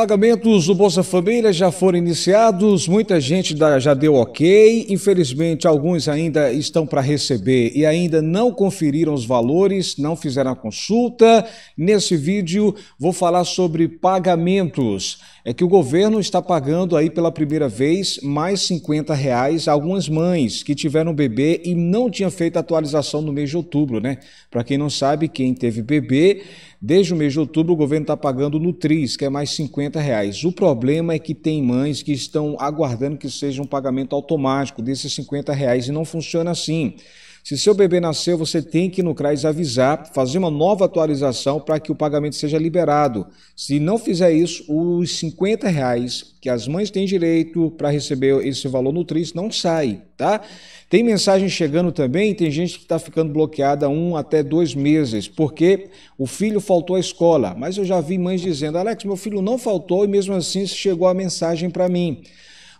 Pagamentos do Bolsa Família já foram iniciados, muita gente já deu ok, infelizmente alguns ainda estão para receber e ainda não conferiram os valores, não fizeram a consulta. Nesse vídeo vou falar sobre pagamentos. É que o governo está pagando aí pela primeira vez mais 50 reais a algumas mães que tiveram bebê e não tinham feito atualização no mês de outubro, né? Para quem não sabe, quem teve bebê Desde o mês de outubro, o governo está pagando Nutris, que é mais 50 reais. O problema é que tem mães que estão aguardando que seja um pagamento automático desses 50 reais e não funciona assim. Se seu bebê nasceu, você tem que no CRAS avisar, fazer uma nova atualização para que o pagamento seja liberado. Se não fizer isso, os 50 reais que as mães têm direito para receber esse valor nutriz não sai, tá? Tem mensagem chegando também, tem gente que está ficando bloqueada um até dois meses, porque o filho faltou à escola. Mas eu já vi mães dizendo, Alex, meu filho não faltou e mesmo assim chegou a mensagem para mim.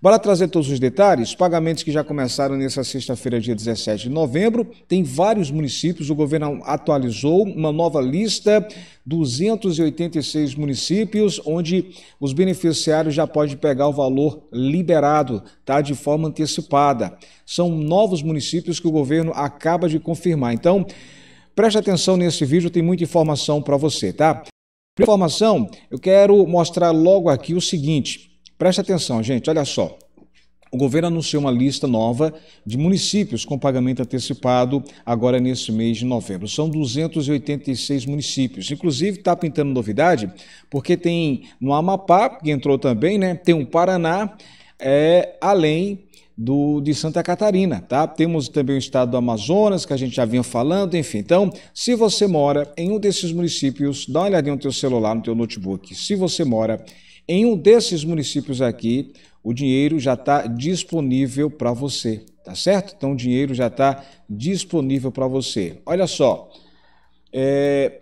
Bora trazer todos os detalhes? Pagamentos que já começaram nessa sexta-feira, dia 17 de novembro. Tem vários municípios, o governo atualizou uma nova lista, 286 municípios, onde os beneficiários já podem pegar o valor liberado, tá? De forma antecipada. São novos municípios que o governo acaba de confirmar. Então, preste atenção nesse vídeo, tem muita informação para você, tá? Informação, eu quero mostrar logo aqui o seguinte. Preste atenção, gente, olha só. O governo anunciou uma lista nova de municípios com pagamento antecipado agora nesse mês de novembro. São 286 municípios. Inclusive, está pintando novidade, porque tem no Amapá, que entrou também, né? Tem o um Paraná, é, além do, de Santa Catarina, tá? Temos também o estado do Amazonas, que a gente já vinha falando, enfim. Então, se você mora em um desses municípios, dá uma olhadinha no teu celular, no teu notebook. Se você mora em em um desses municípios aqui, o dinheiro já está disponível para você, tá certo? Então o dinheiro já está disponível para você. Olha só, é,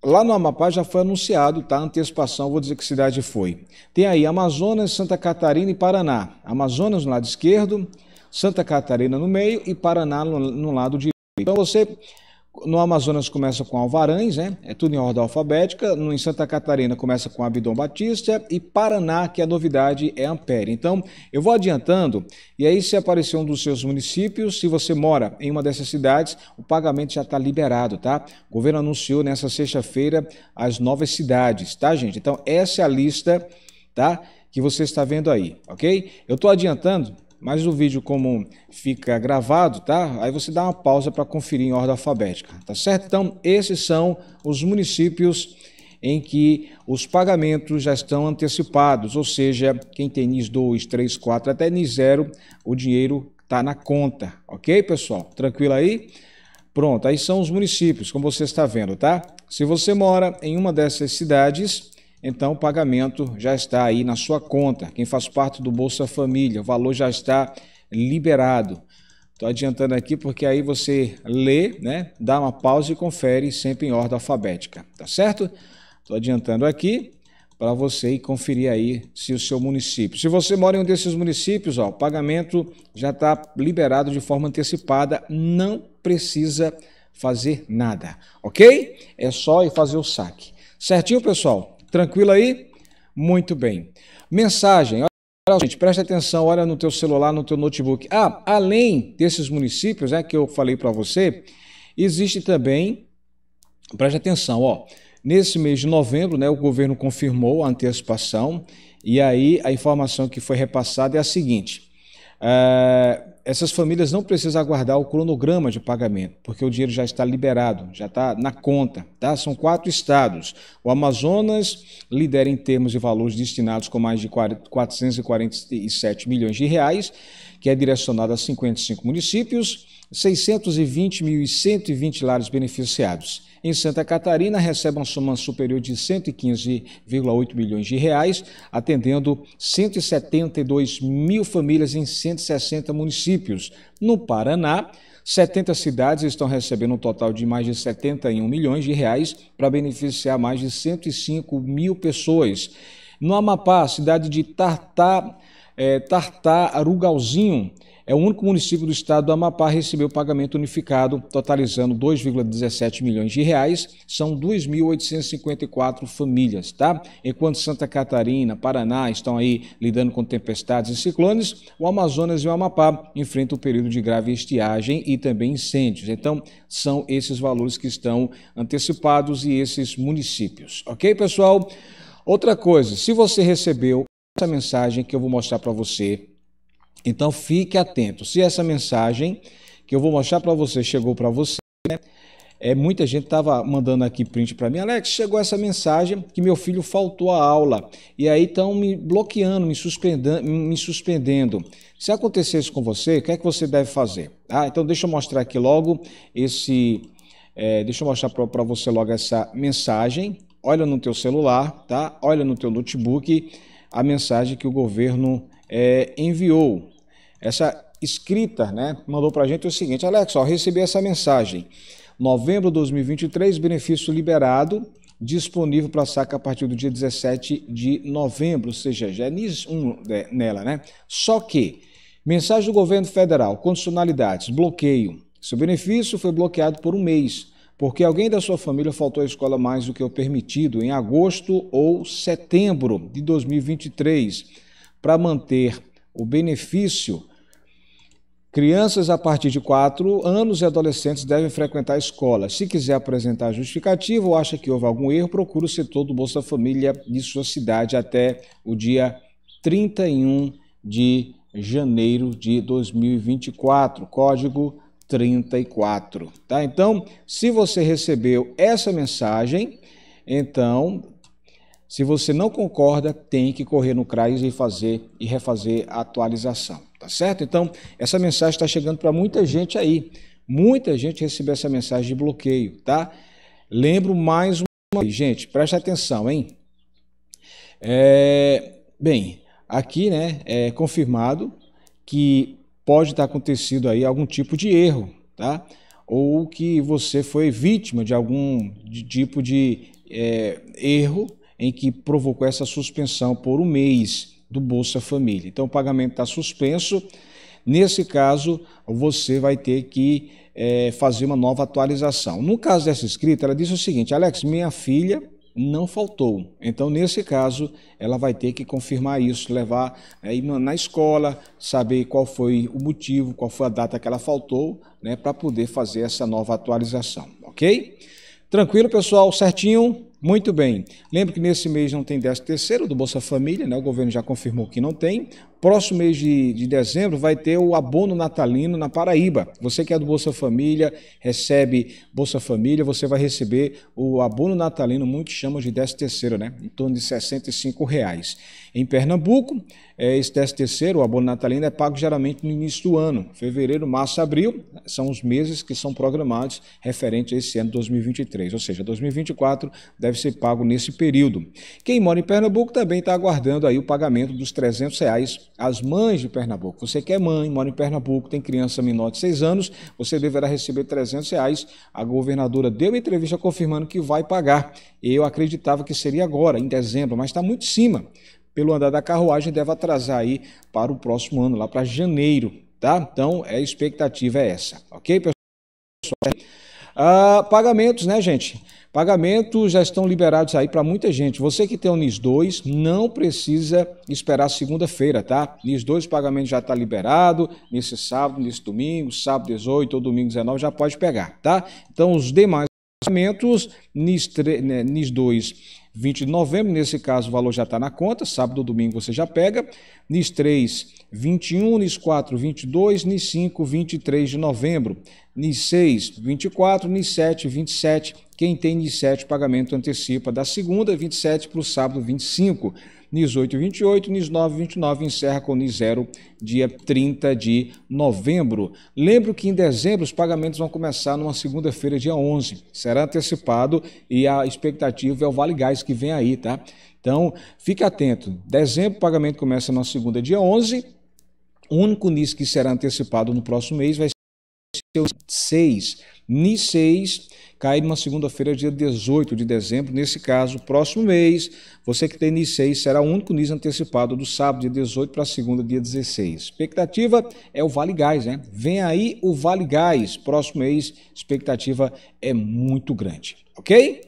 Lá no Amapá já foi anunciado, tá? Antecipação, vou dizer que cidade foi. Tem aí Amazonas, Santa Catarina e Paraná. Amazonas no lado esquerdo, Santa Catarina no meio e Paraná no, no lado direito. Então você no Amazonas começa com Alvarães, né? É tudo em ordem alfabética. No, em Santa Catarina começa com Abidom Batista e Paraná, que é a novidade é Ampere. Então, eu vou adiantando e aí se aparecer um dos seus municípios, se você mora em uma dessas cidades, o pagamento já está liberado, tá? O governo anunciou nessa sexta-feira as novas cidades, tá, gente? Então, essa é a lista, tá? Que você está vendo aí, ok? Eu estou adiantando mas o vídeo como fica gravado, tá? Aí você dá uma pausa para conferir em ordem alfabética, tá certo? Então, esses são os municípios em que os pagamentos já estão antecipados, ou seja, quem tem NIS 2, 3, 4 até NIS 0, o dinheiro está na conta, ok, pessoal? Tranquilo aí? Pronto, aí são os municípios, como você está vendo, tá? Se você mora em uma dessas cidades, então o pagamento já está aí na sua conta. Quem faz parte do Bolsa Família, o valor já está liberado. Estou adiantando aqui porque aí você lê, né, dá uma pausa e confere sempre em ordem alfabética, tá certo? Estou adiantando aqui para você conferir aí se o seu município. Se você mora em um desses municípios, ó, o pagamento já está liberado de forma antecipada, não precisa fazer nada, ok? É só ir fazer o saque. Certinho, pessoal? Tranquilo aí? Muito bem. Mensagem. Olha, gente, presta atenção, olha no teu celular, no teu notebook. Ah, além desses municípios, né, que eu falei para você, existe também, Preste atenção, ó, nesse mês de novembro, né, o governo confirmou a antecipação e aí a informação que foi repassada é a seguinte, é, essas famílias não precisam aguardar o cronograma de pagamento, porque o dinheiro já está liberado, já está na conta. Tá? São quatro estados. O Amazonas lidera em termos de valores destinados com mais de 447 milhões de reais, que é direcionado a 55 municípios, 620.120 lares beneficiados. Em Santa Catarina, recebe uma soma superior de 115,8 milhões de reais, atendendo 172 mil famílias em 160 municípios. No Paraná, 70 cidades estão recebendo um total de mais de 71 milhões de reais para beneficiar mais de 105 mil pessoas. No Amapá, a cidade de Tartá, é, Tartarugalzinho, é o único município do estado do Amapá a receber o pagamento unificado, totalizando 2,17 milhões de reais, são 2.854 famílias, tá? Enquanto Santa Catarina, Paraná estão aí lidando com tempestades e ciclones, o Amazonas e o Amapá enfrentam um período de grave estiagem e também incêndios. Então, são esses valores que estão antecipados e esses municípios. OK, pessoal? Outra coisa, se você recebeu essa mensagem que eu vou mostrar para você, então fique atento. Se essa mensagem que eu vou mostrar para você chegou para você, né? é, muita gente estava mandando aqui print para mim, Alex, chegou essa mensagem que meu filho faltou a aula e aí estão me bloqueando, me suspendendo, me suspendendo. Se acontecer isso com você, o que é que você deve fazer? Ah, então deixa eu mostrar aqui logo esse, é, deixa eu mostrar para você logo essa mensagem. Olha no teu celular, tá? Olha no teu notebook a mensagem que o governo é, enviou. Essa escrita, né, mandou para a gente o seguinte: Alex, ó, recebi essa mensagem. Novembro de 2023, benefício liberado, disponível para saca a partir do dia 17 de novembro, ou seja, já é um, é, nela, né? Só que, mensagem do governo federal, condicionalidades, bloqueio. Seu benefício foi bloqueado por um mês, porque alguém da sua família faltou à escola mais do que o permitido em agosto ou setembro de 2023 para manter o benefício, crianças a partir de 4 anos e adolescentes devem frequentar a escola. Se quiser apresentar justificativa ou acha que houve algum erro, procure o setor do Bolsa Família de sua cidade até o dia 31 de janeiro de 2024. Código 34, tá? Então, se você recebeu essa mensagem, então se você não concorda, tem que correr no CRAS e fazer e refazer a atualização, tá certo? Então, essa mensagem está chegando para muita gente aí. Muita gente recebeu essa mensagem de bloqueio, tá? Lembro mais uma vez, gente, preste atenção, hein? É, bem, aqui, né, é confirmado que pode estar acontecido aí algum tipo de erro, tá? Ou que você foi vítima de algum tipo de é, erro em que provocou essa suspensão por um mês do Bolsa Família. Então, o pagamento está suspenso. Nesse caso, você vai ter que é, fazer uma nova atualização. No caso dessa escrita, ela disse o seguinte: Alex, minha filha não faltou. Então, nesse caso, ela vai ter que confirmar isso, levar eh, aí é, na escola, saber qual foi o motivo, qual foi a data que ela faltou, né, para poder fazer essa nova atualização, ok? Tranquilo, pessoal? Certinho? Muito bem. Lembro que nesse mês não tem 13 terceiro do Bolsa Família, né? O governo já confirmou que não tem. Próximo mês de, de dezembro vai ter o abono natalino na Paraíba. Você que é do Bolsa Família, recebe Bolsa Família, você vai receber o abono natalino, muitos chamam de 13 terceiro, né? Em torno de R$ reais. Em Pernambuco, é, esse 13 terceiro, o abono natalino, é pago geralmente no início do ano. Fevereiro, março, abril são os meses que são programados referente a esse ano 2023. Ou seja, 2024, deve ser pago nesse período. Quem mora em Pernambuco também está aguardando aí o pagamento dos 300 reais às mães de Pernambuco. Você que é mãe, mora em Pernambuco, tem criança menor de 6 anos, você deverá receber 300 reais. A governadora deu entrevista confirmando que vai pagar. Eu acreditava que seria agora, em dezembro, mas está muito em cima. Pelo andar da carruagem, deve atrasar aí para o próximo ano, lá para janeiro, tá? Então, é a expectativa é essa, ok, pessoal? Ah, pagamentos, né, gente? Pagamentos já estão liberados aí para muita gente. Você que tem o NIS 2 não precisa esperar segunda-feira, tá? NIS 2 o pagamento já está liberado, nesse sábado, nesse domingo, sábado 18 ou domingo 19 já pode pegar, tá? Então os demais pagamentos, NIS, 3, NIS 2 20 de novembro, nesse caso o valor já está na conta, sábado ou domingo você já pega. NIS 3, 21, NIS 4, 22, NIS 5, 23 de novembro. NIS 6, 24, NIS 7, 27 quem tem NIS 7, pagamento antecipa da segunda, 27, para o sábado, 25. NIS 8, e 28, NIS 9, e 29, encerra com NIS 0, dia 30 de novembro. Lembro que em dezembro os pagamentos vão começar numa segunda-feira, dia 11. Será antecipado e a expectativa é o Vale Gás que vem aí, tá? Então, fique atento. Dezembro, o pagamento começa na segunda, dia 11. O único NIS que será antecipado no próximo mês vai seus 6. NI6 cai numa segunda-feira, dia 18 de dezembro. Nesse caso, próximo mês, você que tem NI6 será o único NIS antecipado do sábado, dia 18, para segunda, dia 16. Expectativa é o Vale Gás, né? Vem aí o Vale Gás. Próximo mês, expectativa é muito grande, ok?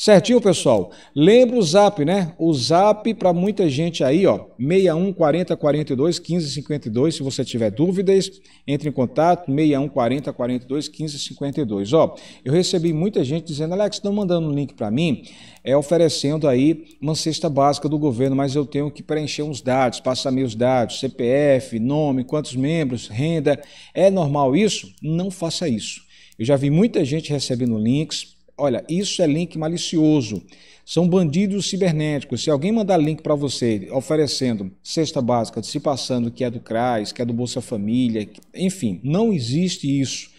Certinho, pessoal? Lembra o zap, né? O zap para muita gente aí, ó, 61 40 42 15 52. Se você tiver dúvidas, entre em contato, 61 40 42 15 52. Ó, eu recebi muita gente dizendo, Alex, estão mandando um link para mim, é oferecendo aí uma cesta básica do governo, mas eu tenho que preencher uns dados, passar meus dados, CPF, nome, quantos membros, renda. É normal isso? Não faça isso. Eu já vi muita gente recebendo links, Olha, isso é link malicioso. São bandidos cibernéticos. Se alguém mandar link para você oferecendo cesta básica, se passando que é do CRAS, que é do Bolsa Família, enfim, não existe isso.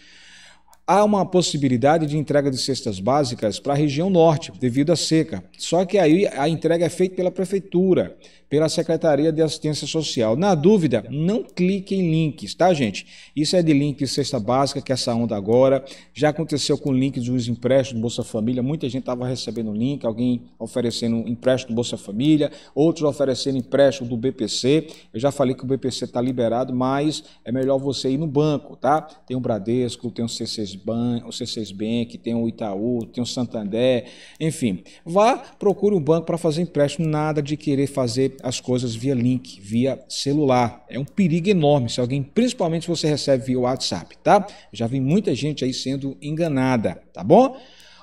Há uma possibilidade de entrega de cestas básicas para a região norte, devido à seca. Só que aí a entrega é feita pela prefeitura pela Secretaria de Assistência Social. Na dúvida, não clique em links, tá, gente? Isso é de link cesta básica, que é essa onda agora. Já aconteceu com links dos empréstimos do Bolsa Família. Muita gente estava recebendo link, alguém oferecendo empréstimo do Bolsa Família, outros oferecendo empréstimo do BPC. Eu já falei que o BPC está liberado, mas é melhor você ir no banco, tá? Tem o Bradesco, tem o C6 Bank, o C6 Bank, tem o Itaú, tem o Santander, enfim. Vá, procure um banco para fazer empréstimo, nada de querer fazer as coisas via link, via celular. É um perigo enorme se alguém, principalmente se você recebe via WhatsApp, tá? Já vi muita gente aí sendo enganada, tá bom?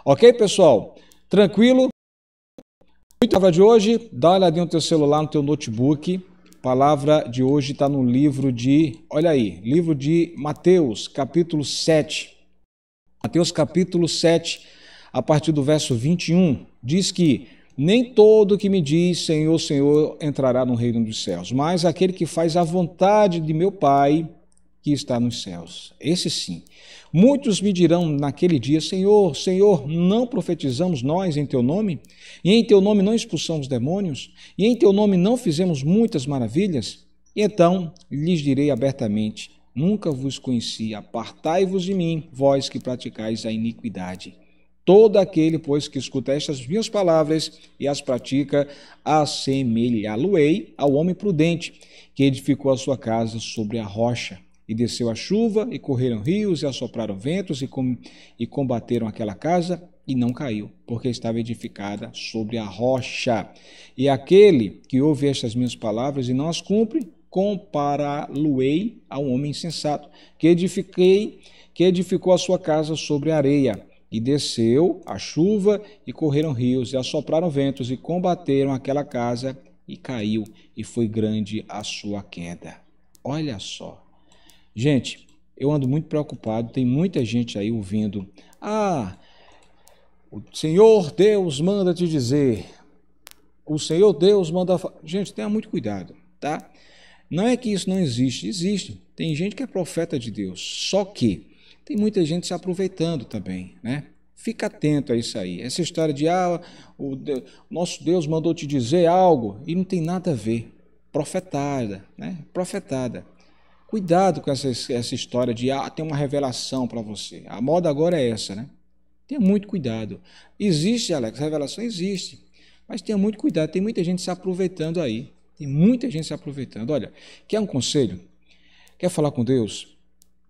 Ok, pessoal? Tranquilo? Muito palavra de hoje, dá uma olhadinha no teu celular, no teu notebook. A palavra de hoje está no livro de, olha aí, livro de Mateus, capítulo 7. Mateus capítulo 7, a partir do verso 21, diz que nem todo que me diz Senhor, Senhor entrará no reino dos céus, mas aquele que faz a vontade de meu Pai que está nos céus. Esse sim. Muitos me dirão naquele dia: Senhor, Senhor, não profetizamos nós em teu nome? E em teu nome não expulsamos demônios? E em teu nome não fizemos muitas maravilhas? E então lhes direi abertamente: Nunca vos conheci, apartai-vos de mim, vós que praticais a iniquidade. Todo aquele, pois, que escuta estas minhas palavras e as pratica, assemelhá-lo-ei ao homem prudente, que edificou a sua casa sobre a rocha. E desceu a chuva, e correram rios, e assopraram ventos, e, com, e combateram aquela casa, e não caiu, porque estava edificada sobre a rocha. E aquele que ouve estas minhas palavras e não as cumpre, compará-lo-ei ao homem insensato, que edifiquei, que edificou a sua casa sobre a areia e desceu a chuva, e correram rios, e assopraram ventos, e combateram aquela casa, e caiu, e foi grande a sua queda. Olha só. Gente, eu ando muito preocupado, tem muita gente aí ouvindo. Ah, o Senhor Deus manda te dizer. O Senhor Deus manda. Gente, tenha muito cuidado, tá? Não é que isso não existe, existe. Tem gente que é profeta de Deus. Só que tem muita gente se aproveitando também, né? Fica atento a isso aí. Essa história de ah, o Deus, nosso Deus mandou te dizer algo e não tem nada a ver. Profetada, né? Profetada. Cuidado com essa, essa história de ah, tem uma revelação para você. A moda agora é essa, né? Tenha muito cuidado. Existe, Alex, revelação existe. Mas tenha muito cuidado, tem muita gente se aproveitando aí. Tem muita gente se aproveitando. Olha, quer um conselho? Quer falar com Deus?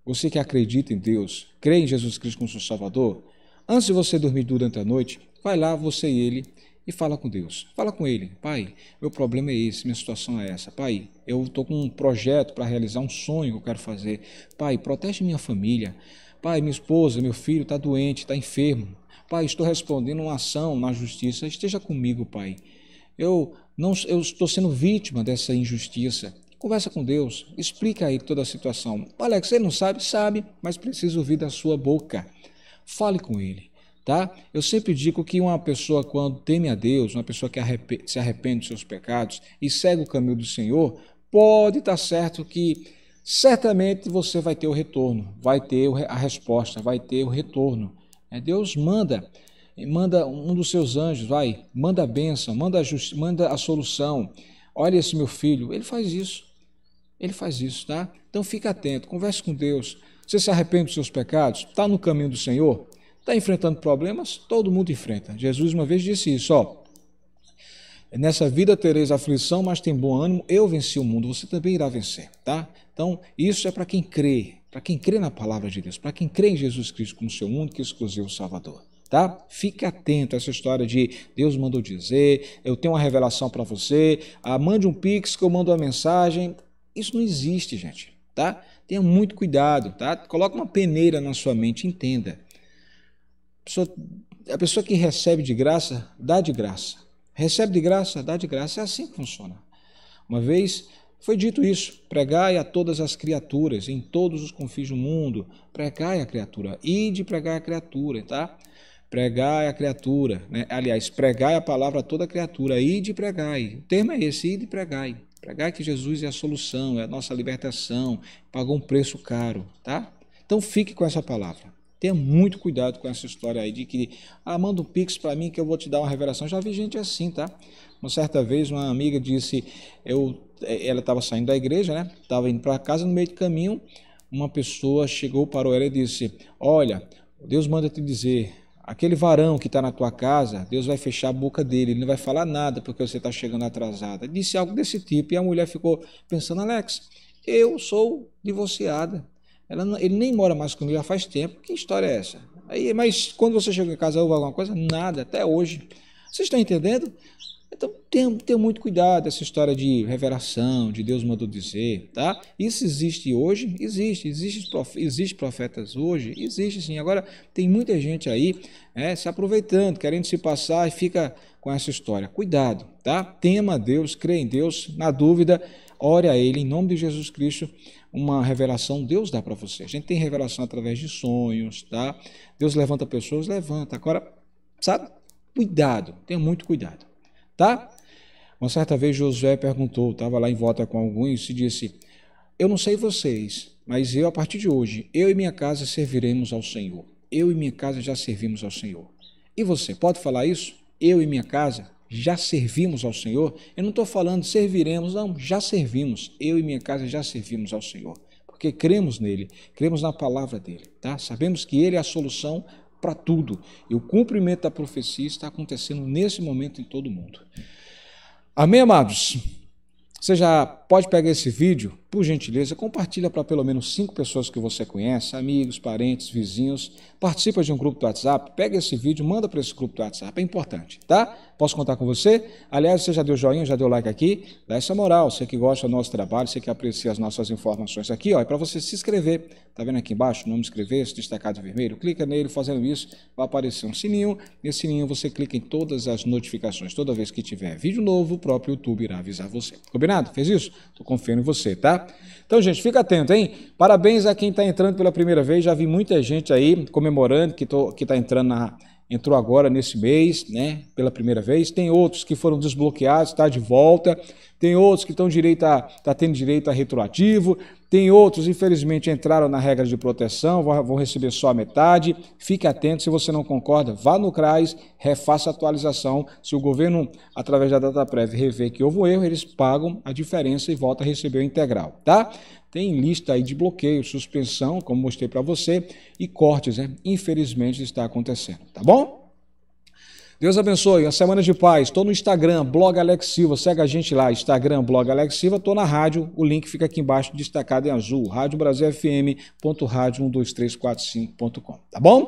Você que acredita em Deus, crê em Jesus Cristo como seu Salvador, antes de você dormir durante a noite, vai lá você e ele e fala com Deus. Fala com ele, pai, meu problema é esse, minha situação é essa. Pai, eu estou com um projeto para realizar um sonho que eu quero fazer. Pai, protege minha família. Pai, minha esposa, meu filho está doente, está enfermo. Pai, estou respondendo uma ação na justiça. Esteja comigo, pai. Eu não, eu estou sendo vítima dessa injustiça. Conversa com Deus, explica aí toda a situação. Alex, ele não sabe? Sabe, mas precisa ouvir da sua boca. Fale com ele, tá? Eu sempre digo que uma pessoa, quando teme a Deus, uma pessoa que se arrepende dos seus pecados e segue o caminho do Senhor, pode estar tá certo que certamente você vai ter o retorno, vai ter a resposta, vai ter o retorno. É, Deus manda manda um dos seus anjos, vai, manda a bênção, manda a, manda a solução. Olha esse meu filho, ele faz isso. Ele faz isso, tá? Então fique atento, converse com Deus. Você se arrepende dos seus pecados? Está no caminho do Senhor? Está enfrentando problemas? Todo mundo enfrenta. Jesus uma vez disse isso, ó. Nessa vida tereis aflição, mas tem bom ânimo. Eu venci o mundo, você também irá vencer, tá? Então, isso é para quem crê, para quem crê na palavra de Deus, para quem crê em Jesus Cristo como seu único e exclusivo Salvador. Tá? Fique atento a essa história de Deus mandou dizer, eu tenho uma revelação para você, ah, mande um pix que eu mando uma mensagem. Isso não existe, gente, tá? Tenha muito cuidado, tá? Coloque uma peneira na sua mente, entenda. A pessoa, a pessoa que recebe de graça, dá de graça. Recebe de graça, dá de graça. É assim que funciona. Uma vez foi dito isso: pregai a todas as criaturas, em todos os confins do mundo, pregai a criatura, ide pregar a criatura, tá? Pregai a criatura, né? aliás, pregai a palavra a toda criatura, ide pregai. O termo é esse: ide pregai. Pregar que Jesus é a solução, é a nossa libertação, pagou um preço caro, tá? Então fique com essa palavra. Tenha muito cuidado com essa história aí de que, ah, manda um pix para mim que eu vou te dar uma revelação. Já vi gente assim, tá? Uma certa vez, uma amiga disse, eu, é, ela estava saindo da igreja, né? Estava indo para casa, no meio do caminho, uma pessoa chegou, parou ela e disse, olha, Deus manda te dizer, Aquele varão que está na tua casa, Deus vai fechar a boca dele, ele não vai falar nada porque você está chegando atrasada. Disse algo desse tipo. E a mulher ficou pensando, Alex, eu sou divorciada. Ela, ele nem mora mais comigo já faz tempo. Que história é essa? Aí, mas quando você chegou em casa, houve alguma coisa? Nada, até hoje. Vocês estão entendendo? Então, tenha, muito cuidado essa história de revelação, de Deus mandou dizer, tá? Isso existe hoje? Existe. Existe, existe profetas hoje? Existe sim. Agora, tem muita gente aí é, se aproveitando, querendo se passar e fica com essa história. Cuidado, tá? Tema Deus, crê em Deus. Na dúvida, ore a Ele, em nome de Jesus Cristo, uma revelação Deus dá para você. A gente tem revelação através de sonhos, tá? Deus levanta pessoas, levanta. Agora, sabe? Cuidado, tenha muito cuidado tá? Uma certa vez Josué perguntou, estava lá em volta com alguns, e disse: Eu não sei vocês, mas eu, a partir de hoje, eu e minha casa serviremos ao Senhor. Eu e minha casa já servimos ao Senhor. E você, pode falar isso? Eu e minha casa já servimos ao Senhor? Eu não estou falando serviremos, não, já servimos. Eu e minha casa já servimos ao Senhor. Porque cremos nele, cremos na palavra dele, tá? Sabemos que ele é a solução para tudo. E o cumprimento da profecia está acontecendo nesse momento em todo o mundo. Amém, amados? Seja pode pegar esse vídeo, por gentileza, compartilha para pelo menos cinco pessoas que você conhece, amigos, parentes, vizinhos. Participa de um grupo do WhatsApp, pega esse vídeo, manda para esse grupo do WhatsApp, é importante, tá? Posso contar com você? Aliás, você já deu joinha, já deu like aqui? Dá essa moral, você que gosta do nosso trabalho, você que aprecia as nossas informações aqui, ó, é para você se inscrever. Tá vendo aqui embaixo o nome inscrever, esse destacado vermelho? Clica nele, fazendo isso, vai aparecer um sininho. Nesse sininho você clica em todas as notificações. Toda vez que tiver vídeo novo, o próprio YouTube irá avisar você. Combinado? Fez isso? Estou confiando em você, tá? Então, gente, fica atento, hein? Parabéns a quem está entrando pela primeira vez. Já vi muita gente aí comemorando que está entrando na, entrou agora nesse mês, né? Pela primeira vez. Tem outros que foram desbloqueados, está de volta tem outros que estão direito a, tá tendo direito a retroativo, tem outros, infelizmente, entraram na regra de proteção, vão receber só a metade. Fique atento, se você não concorda, vá no CRAS, refaça a atualização. Se o governo, através da data prévia, rever que houve um erro, eles pagam a diferença e volta a receber o integral, tá? Tem lista aí de bloqueio, suspensão, como mostrei para você, e cortes, né? Infelizmente, está acontecendo, tá bom? Deus abençoe. A Semana de Paz. Estou no Instagram, blog Alex Silva. Segue a gente lá, Instagram, blog Alex Silva. Estou na rádio. O link fica aqui embaixo, destacado em azul. Rádio Brasil RádioBrasilFM.radio12345.com. Tá bom?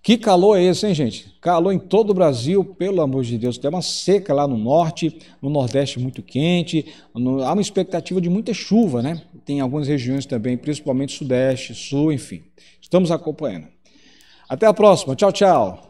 Que calor é esse, hein, gente? Calor em todo o Brasil, pelo amor de Deus. Tem uma seca lá no norte, no nordeste muito quente. No... há uma expectativa de muita chuva, né? Tem algumas regiões também, principalmente sudeste, sul, enfim. Estamos acompanhando. Até a próxima. Tchau, tchau.